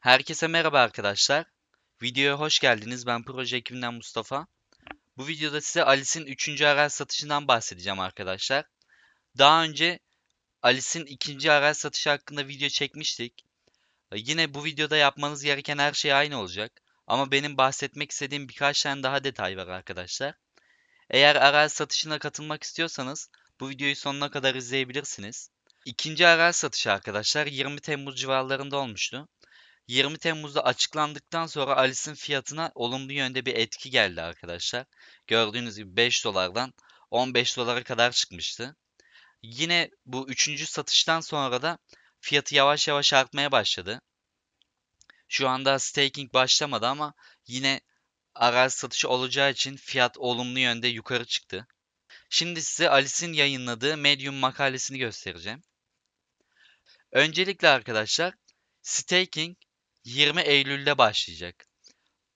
Herkese merhaba arkadaşlar. Videoya hoş geldiniz. Ben proje ekibinden Mustafa. Bu videoda size Alice'in 3. araç satışından bahsedeceğim arkadaşlar. Daha önce Alice'in 2. araç satışı hakkında video çekmiştik. Ee, yine bu videoda yapmanız gereken her şey aynı olacak. Ama benim bahsetmek istediğim birkaç tane daha detay var arkadaşlar. Eğer araç satışına katılmak istiyorsanız bu videoyu sonuna kadar izleyebilirsiniz. İkinci araç satışı arkadaşlar 20 Temmuz civarlarında olmuştu. 20 Temmuz'da açıklandıktan sonra Alice'in fiyatına olumlu yönde bir etki geldi arkadaşlar. Gördüğünüz gibi 5 dolardan 15 dolara kadar çıkmıştı. Yine bu 3. satıştan sonra da fiyatı yavaş yavaş artmaya başladı. Şu anda staking başlamadı ama yine arazi satışı olacağı için fiyat olumlu yönde yukarı çıktı. Şimdi size Alice'in yayınladığı Medium makalesini göstereceğim. Öncelikle arkadaşlar staking 20 Eylül'de başlayacak.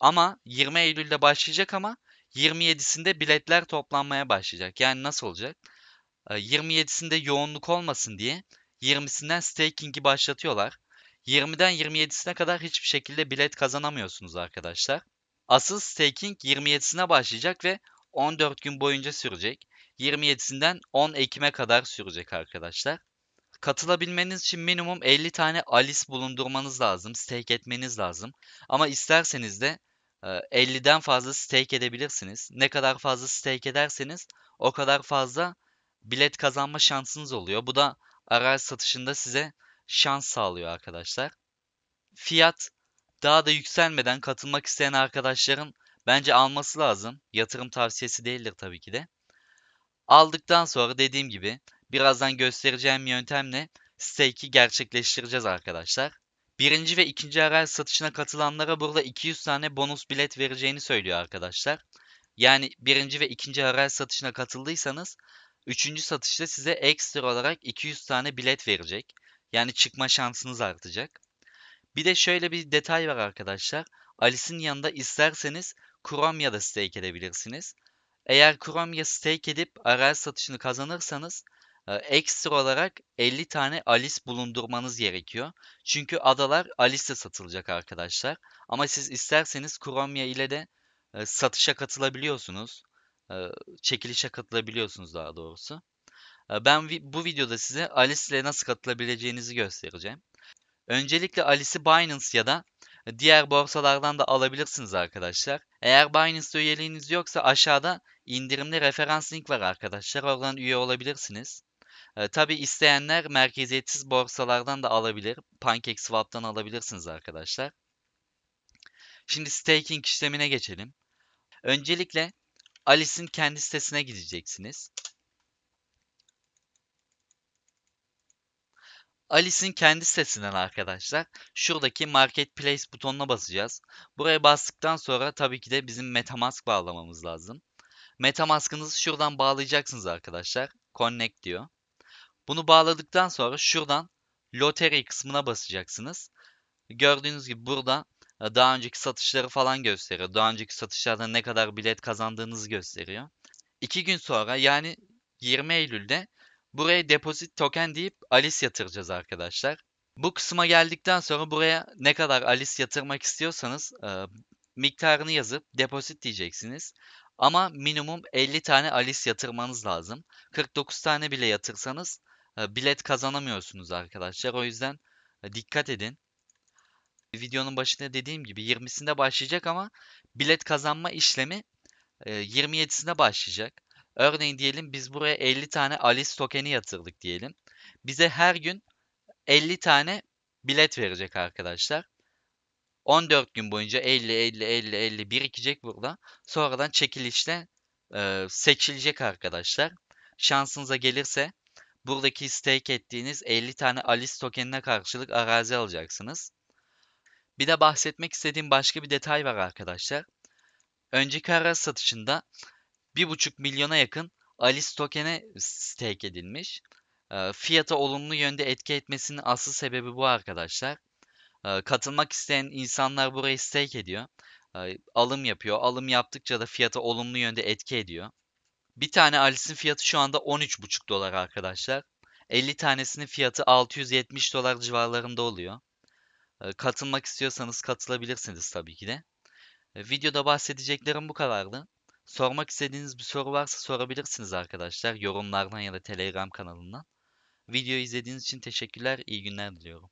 Ama 20 Eylül'de başlayacak ama 27'sinde biletler toplanmaya başlayacak. Yani nasıl olacak? 27'sinde ee, yoğunluk olmasın diye 20'sinden staking'i başlatıyorlar. 20'den 27'sine kadar hiçbir şekilde bilet kazanamıyorsunuz arkadaşlar. Asıl staking 27'sine başlayacak ve 14 gün boyunca sürecek. 27'sinden 10 Ekim'e kadar sürecek arkadaşlar. Katılabilmeniz için minimum 50 tane Alice bulundurmanız lazım. Stake etmeniz lazım. Ama isterseniz de 50'den e, fazla stake edebilirsiniz. Ne kadar fazla stake ederseniz o kadar fazla bilet kazanma şansınız oluyor. Bu da araç satışında size şans sağlıyor arkadaşlar. Fiyat daha da yükselmeden katılmak isteyen arkadaşların bence alması lazım. Yatırım tavsiyesi değildir tabii ki de. Aldıktan sonra dediğim gibi birazdan göstereceğim yöntemle stake'i gerçekleştireceğiz arkadaşlar. Birinci ve ikinci araç satışına katılanlara burada 200 tane bonus bilet vereceğini söylüyor arkadaşlar. Yani birinci ve ikinci araç satışına katıldıysanız üçüncü satışta size ekstra olarak 200 tane bilet verecek. Yani çıkma şansınız artacak. Bir de şöyle bir detay var arkadaşlar. Alice'in yanında isterseniz da stake edebilirsiniz. Eğer Chromia'ya stake edip araç satışını kazanırsanız e, ekstra olarak 50 tane Alice bulundurmanız gerekiyor. Çünkü adalar Alice'e satılacak arkadaşlar. Ama siz isterseniz Kromya ile de satışa katılabiliyorsunuz. çekilişe katılabiliyorsunuz daha doğrusu. ben bu videoda size Alice ile nasıl katılabileceğinizi göstereceğim. Öncelikle Alice'i Binance ya da diğer borsalardan da alabilirsiniz arkadaşlar. Eğer Binance üyeliğiniz yoksa aşağıda indirimli referans link var arkadaşlar. Oradan üye olabilirsiniz. E, tabii isteyenler merkeziyetsiz borsalardan da alabilir. PancakeSwap'tan alabilirsiniz arkadaşlar. Şimdi staking işlemine geçelim. Öncelikle Alice'in kendi sitesine gideceksiniz. Alice'in kendi sitesinden arkadaşlar şuradaki Marketplace butonuna basacağız. Buraya bastıktan sonra tabii ki de bizim Metamask bağlamamız lazım. Metamask'ınızı şuradan bağlayacaksınız arkadaşlar. Connect diyor. Bunu bağladıktan sonra şuradan loteri kısmına basacaksınız. Gördüğünüz gibi burada e, daha önceki satışları falan gösteriyor. Daha önceki satışlarda ne kadar bilet kazandığınızı gösteriyor. 2 gün sonra yani 20 Eylül'de buraya deposit token deyip Alice yatıracağız arkadaşlar. Bu kısma geldikten sonra buraya ne kadar Alice yatırmak istiyorsanız e, miktarını yazıp deposit diyeceksiniz. Ama minimum 50 tane Alice yatırmanız lazım. 49 tane bile yatırsanız bilet kazanamıyorsunuz arkadaşlar. O yüzden dikkat edin. Videonun başında dediğim gibi 20'sinde başlayacak ama bilet kazanma işlemi 27'sinde başlayacak. Örneğin diyelim biz buraya 50 tane Alice tokeni yatırdık diyelim. Bize her gün 50 tane bilet verecek arkadaşlar. 14 gün boyunca 50 50 50 50 birikecek burada. Sonradan çekilişle e, seçilecek arkadaşlar. Şansınıza gelirse Buradaki stake ettiğiniz 50 tane Alice tokenine karşılık arazi alacaksınız. Bir de bahsetmek istediğim başka bir detay var arkadaşlar. Önceki arazi satışında 1,5 milyona yakın Alice token'e stake edilmiş. Ee, fiyata olumlu yönde etki etmesinin asıl sebebi bu arkadaşlar. Ee, katılmak isteyen insanlar buraya stake ediyor. Ee, alım yapıyor. Alım yaptıkça da fiyata olumlu yönde etki ediyor. Bir tane Alice'in fiyatı şu anda 13,5 dolar arkadaşlar. 50 tanesinin fiyatı 670 dolar civarlarında oluyor. Ee, katılmak istiyorsanız katılabilirsiniz tabii ki de. Ee, videoda bahsedeceklerim bu kadardı. Sormak istediğiniz bir soru varsa sorabilirsiniz arkadaşlar yorumlardan ya da Telegram kanalından. Videoyu izlediğiniz için teşekkürler, İyi günler diliyorum.